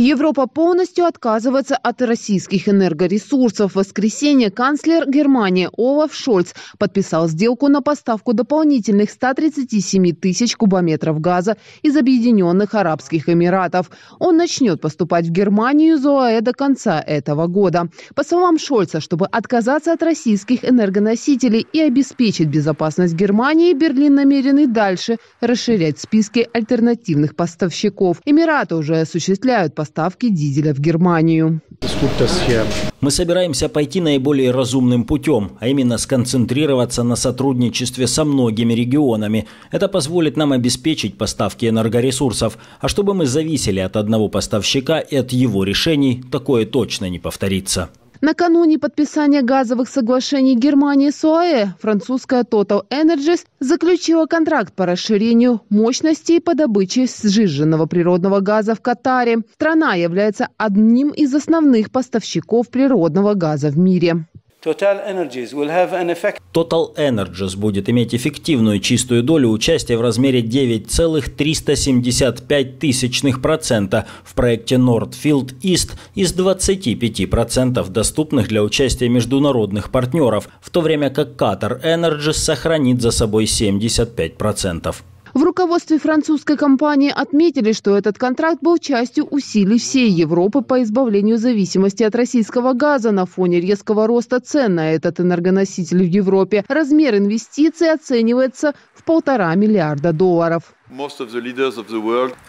Европа полностью отказывается от российских энергоресурсов. В воскресенье канцлер Германии Олаф Шольц подписал сделку на поставку дополнительных 137 тысяч кубометров газа из Объединенных Арабских Эмиратов. Он начнет поступать в Германию ЗОАЭ до конца этого года. По словам Шольца, чтобы отказаться от российских энергоносителей и обеспечить безопасность Германии, Берлин намерен и дальше расширять списки альтернативных поставщиков. Эмираты уже осуществляют поставки поставки дизеля в Германию. Мы собираемся пойти наиболее разумным путем, а именно сконцентрироваться на сотрудничестве со многими регионами. Это позволит нам обеспечить поставки энергоресурсов. А чтобы мы зависели от одного поставщика и от его решений, такое точно не повторится. Накануне подписания газовых соглашений Германии с ОАЭ французская Total Energies заключила контракт по расширению мощностей по добыче сжиженного природного газа в Катаре. Страна является одним из основных поставщиков природного газа в мире. Total Energies, будет иметь эффективную чистую долю участия в размере 9,375 процента в проекте Nordfield East из 25 процентов доступных для участия международных партнеров, в то время как Qatar Energy сохранит за собой 75 процентов. В руководстве французской компании отметили, что этот контракт был частью усилий всей Европы по избавлению зависимости от российского газа на фоне резкого роста цен на этот энергоноситель в Европе. Размер инвестиций оценивается в полтора миллиарда долларов.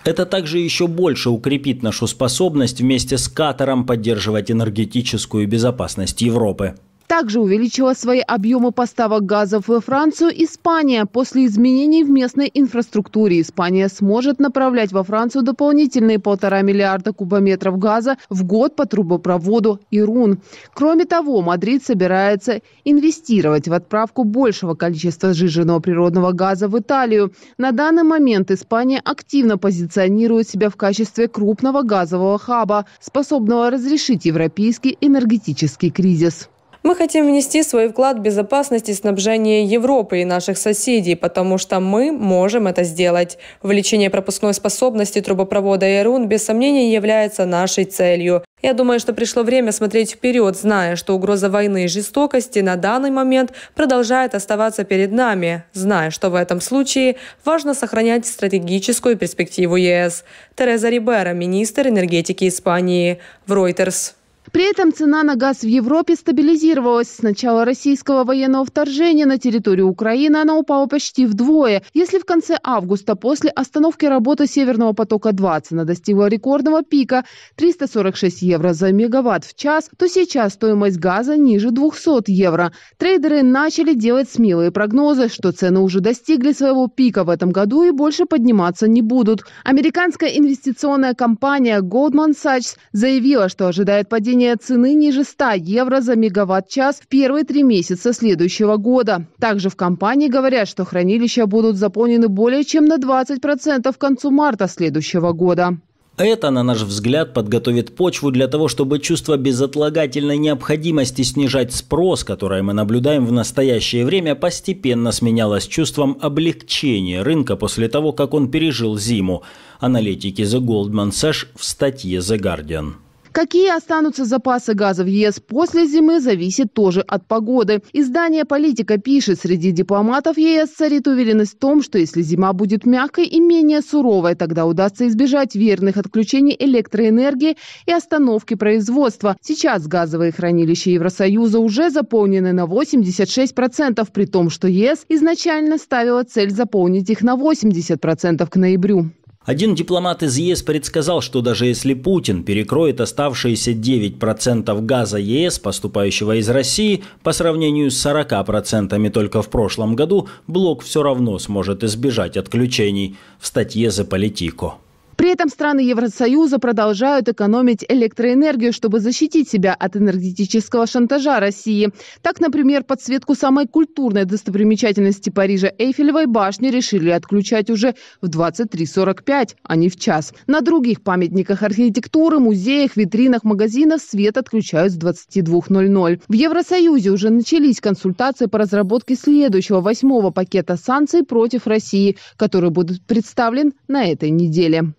Это также еще больше укрепит нашу способность вместе с Катаром поддерживать энергетическую безопасность Европы. Также увеличила свои объемы поставок газов во Францию Испания. После изменений в местной инфраструктуре Испания сможет направлять во Францию дополнительные полтора миллиарда кубометров газа в год по трубопроводу Ирун. Кроме того, Мадрид собирается инвестировать в отправку большего количества сжиженного природного газа в Италию. На данный момент Испания активно позиционирует себя в качестве крупного газового хаба, способного разрешить европейский энергетический кризис. Мы хотим внести свой вклад в безопасность и снабжение Европы и наших соседей, потому что мы можем это сделать. Увеличение пропускной способности трубопровода Ирун без сомнения является нашей целью. Я думаю, что пришло время смотреть вперед, зная, что угроза войны и жестокости на данный момент продолжает оставаться перед нами, зная, что в этом случае важно сохранять стратегическую перспективу ЕС. Тереза Рибера, министр энергетики Испании. В Reuters. При этом цена на газ в Европе стабилизировалась. С начала российского военного вторжения на территорию Украины она упала почти вдвое. Если в конце августа после остановки работы «Северного потока-2» цена достигла рекордного пика 346 евро за мегаватт в час, то сейчас стоимость газа ниже 200 евро. Трейдеры начали делать смелые прогнозы, что цены уже достигли своего пика в этом году и больше подниматься не будут. Американская инвестиционная компания Goldman Sachs заявила, что ожидает падение снижение цены ниже 100 евро за мегаватт-час в первые три месяца следующего года. Также в компании говорят, что хранилища будут заполнены более чем на 20% к концу марта следующего года. Это, на наш взгляд, подготовит почву для того, чтобы чувство безотлагательной необходимости снижать спрос, которое мы наблюдаем в настоящее время, постепенно сменялось чувством облегчения рынка после того, как он пережил зиму. Аналитики The Goldman Sachs в статье The Guardian. Какие останутся запасы газа в ЕС после зимы, зависит тоже от погоды. Издание «Политика» пишет, среди дипломатов ЕС царит уверенность в том, что если зима будет мягкой и менее суровой, тогда удастся избежать верных отключений электроэнергии и остановки производства. Сейчас газовые хранилища Евросоюза уже заполнены на 86%, при том, что ЕС изначально ставила цель заполнить их на 80% к ноябрю. Один дипломат из ЕС предсказал, что даже если Путин перекроет оставшиеся 9% газа ЕС, поступающего из России, по сравнению с 40% только в прошлом году, блок все равно сможет избежать отключений в статье «За политику». При этом страны Евросоюза продолжают экономить электроэнергию, чтобы защитить себя от энергетического шантажа России. Так, например, подсветку самой культурной достопримечательности Парижа Эйфелевой башни решили отключать уже в 23.45, а не в час. На других памятниках архитектуры, музеях, витринах, магазинах свет отключают с 22.00. В Евросоюзе уже начались консультации по разработке следующего восьмого пакета санкций против России, который будет представлен на этой неделе.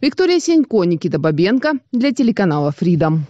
Виктория Сенько, Никита Бабенко для телеканала Freedom.